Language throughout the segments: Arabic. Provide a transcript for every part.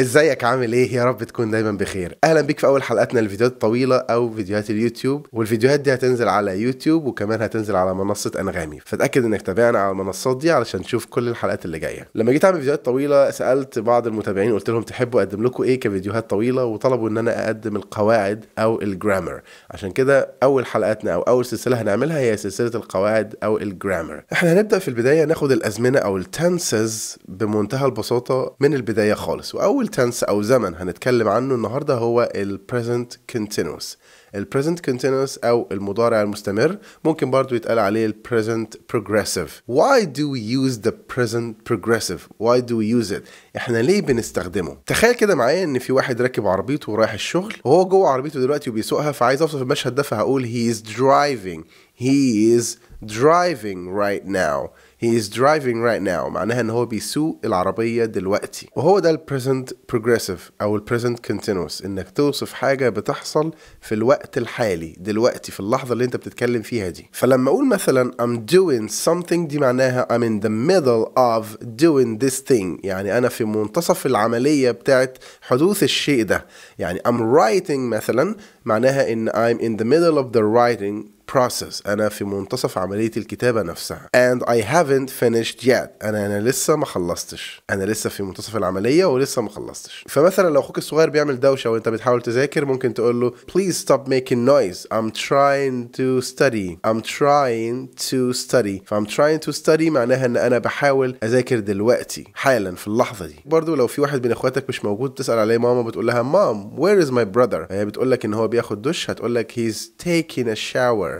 ازيك عامل ايه يا رب تكون دايما بخير اهلا بيك في اول حلقاتنا الفيديوهات الطويله او فيديوهات اليوتيوب والفيديوهات دي هتنزل على يوتيوب وكمان هتنزل على منصه انغامي فتاكد انك تابعنا على المنصات دي علشان تشوف كل الحلقات اللي جايه لما جيت اعمل فيديوهات طويله سالت بعض المتابعين قلت لهم تحبوا اقدم لكم ايه كفيديوهات طويله وطلبوا ان انا اقدم القواعد او الجرامر عشان كده اول حلقاتنا او اول سلسله هنعملها هي سلسله القواعد او الجرامر احنا هنبدا في البدايه ناخد الازمنه او التنسز بمنتهى البساطه من البدايه خالص واول تنس او زمن هنتكلم عنه النهارده هو البريزنت كونتينوس البريزنت كونتينوس او المضارع المستمر ممكن برضو يتقال عليه البريزنت بروجريسيف why do we use the present progressive why do we use it احنا ليه بنستخدمه تخيل كده معايا ان في واحد راكب عربيته ورايح الشغل وهو جوه عربيته دلوقتي وبيسوقها فعايز اوصف المشهد ده فهقول he is driving he is driving right now he is driving right now معناها ان هو بيسوق العربية دلوقتي وهو ده البريزنت بروجريسيف او البريزنت كونتينوس انك توصف حاجة بتحصل في الوقت الحالي دلوقتي في اللحظة اللي انت بتتكلم فيها دي فلما اقول مثلا I'm doing something دي معناها I'm in the middle of doing this thing يعني انا في منتصف العملية بتاعت حدوث الشيء ده يعني I'm writing مثلا معناها ان I'm in the middle of the writing process أنا في منتصف عملية الكتابة نفسها and I haven't finished yet أنا أنا لسه ما خلصتش أنا لسه في منتصف العملية ولسه ما خلصتش فمثلا لو أخوك الصغير بيعمل دوشة وأنت بتحاول تذاكر ممكن تقول له please stop making noise I'm trying to study I'm trying to study ف I'm trying to study معناها إن أنا بحاول أذاكر دلوقتي حالا في اللحظة دي برضو لو في واحد من إخواتك مش موجود تسأل عليه ماما بتقول لها مام where is my brother هي بتقول لك إن هو بياخد دش هتقول لك he's taking a shower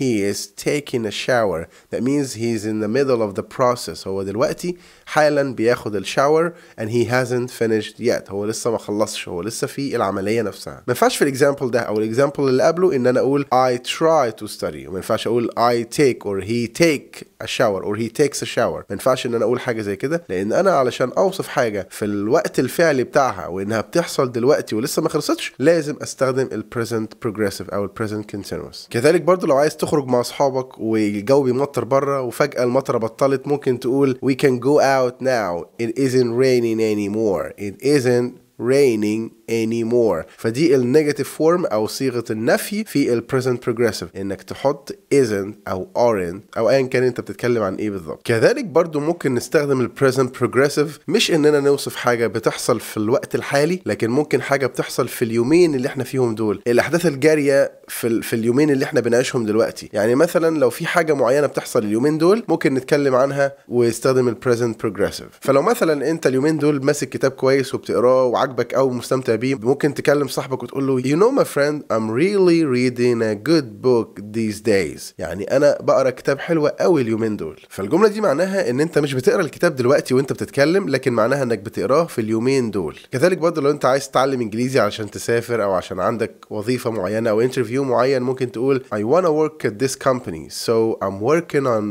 he is taking a shower that means he's in the middle of the process هو دلوقتي حالا بياخد الشاور and he hasn't finished yet هو لسه ما خلصش هو لسه في العملية نفسها ما ينفعش في الاكزامبل ده او الاكزامبل اللي قبله ان انا اقول I try to study وما ينفعش اقول I take or he take a shower or he takes a shower ما ينفعش ان انا اقول حاجة زي كده لان انا علشان اوصف حاجة في الوقت الفعلي بتاعها وانها بتحصل دلوقتي ولسه ما خلصتش لازم استخدم ال present progressive او ال present continuous كذلك برضو لو عايز تخرج مع اصحابك والجو بيمطر بره وفجاه المطره بطلت ممكن تقول we can go out now it isn't raining anymore it isn't raining anymore فدي النيجاتيف فورم او صيغه النفي في البريزنت بروجريسيف انك تحط isn't او aren't او ايا كان انت بتتكلم عن ايه بالظبط كذلك برضو ممكن نستخدم البريزنت بروجريسيف مش اننا نوصف حاجه بتحصل في الوقت الحالي لكن ممكن حاجه بتحصل في اليومين اللي احنا فيهم دول الاحداث الجاريه في, في اليومين اللي احنا بنعيشهم دلوقتي يعني مثلا لو في حاجه معينه بتحصل اليومين دول ممكن نتكلم عنها ويستخدم البريزنت بروجريسيف فلو مثلا انت اليومين دول ماسك كتاب كويس وبتقراه وعاجبك او مستمتع بيه ممكن تكلم صاحبك وتقول له you know my friend I'm really reading a good book these days يعني انا بقرا كتاب حلو قوي اليومين دول فالجمله دي معناها ان انت مش بتقرا الكتاب دلوقتي وانت بتتكلم لكن معناها انك بتقراه في اليومين دول كذلك برضه لو انت عايز تتعلم انجليزي عشان تسافر او عشان عندك وظيفه معينه او انترفيو معين ممكن تقول I wanna work at this company so I'm working on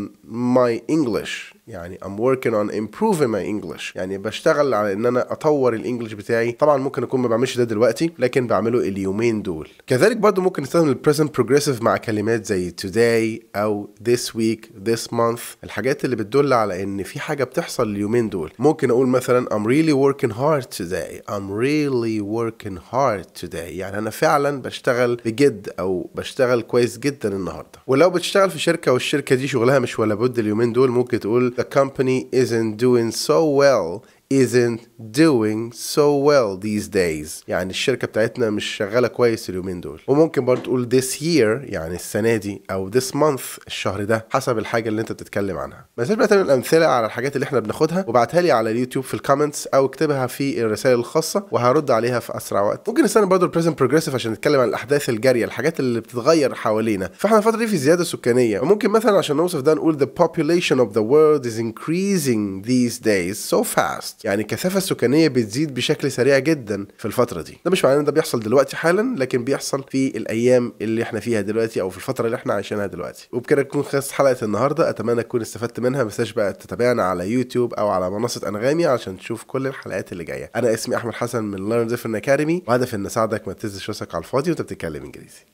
my English يعني I'm working on improving my English يعني بشتغل على ان انا اطور الانجليش بتاعي طبعا ممكن اكون ما بعملش ده دلوقتي لكن بعمله اليومين دول كذلك برضو ممكن نستخدم present بروجريسيف مع كلمات زي today او this week this month الحاجات اللي بتدل على ان في حاجه بتحصل اليومين دول ممكن اقول مثلا I'm really working hard today I'm really working hard today يعني انا فعلا بشتغل بجد او بشتغل كويس جدا النهارده ولو بتشتغل في شركه والشركه دي شغلها مش ولا بد اليومين دول ممكن تقول the company isn't doing so well isn't doing so well these days يعني الشركة بتاعتنا مش شغالة كويس اليومين دول وممكن برضه تقول this year يعني السنة دي أو this month الشهر ده حسب الحاجة اللي أنت بتتكلم عنها ما تنساش بقى تعمل أمثلة على الحاجات اللي إحنا بناخدها وبعتها لي على اليوتيوب في الكومنتس أو اكتبها في الرسائل الخاصة وهرد عليها في أسرع وقت ممكن نستنى برضه present progressive عشان نتكلم عن الأحداث الجارية الحاجات اللي بتتغير حوالينا فإحنا الفترة دي في زيادة سكانية وممكن مثلا عشان نوصف ده نقول the population of the world is increasing these days so fast يعني الكثافه السكانيه بتزيد بشكل سريع جدا في الفتره دي ده مش معناه ان ده بيحصل دلوقتي حالا لكن بيحصل في الايام اللي احنا فيها دلوقتي او في الفتره اللي احنا عايشينها دلوقتي وبكده تكون خلصت حلقه النهارده اتمنى تكون استفدت منها ما تنساش بقى تتابعنا على يوتيوب او على منصه انغامي عشان تشوف كل الحلقات اللي جايه انا اسمي احمد حسن من Learn Different اكاديمي وهدفي ان اساعدك ما تهزش راسك على الفاضي وانت بتتكلم انجليزي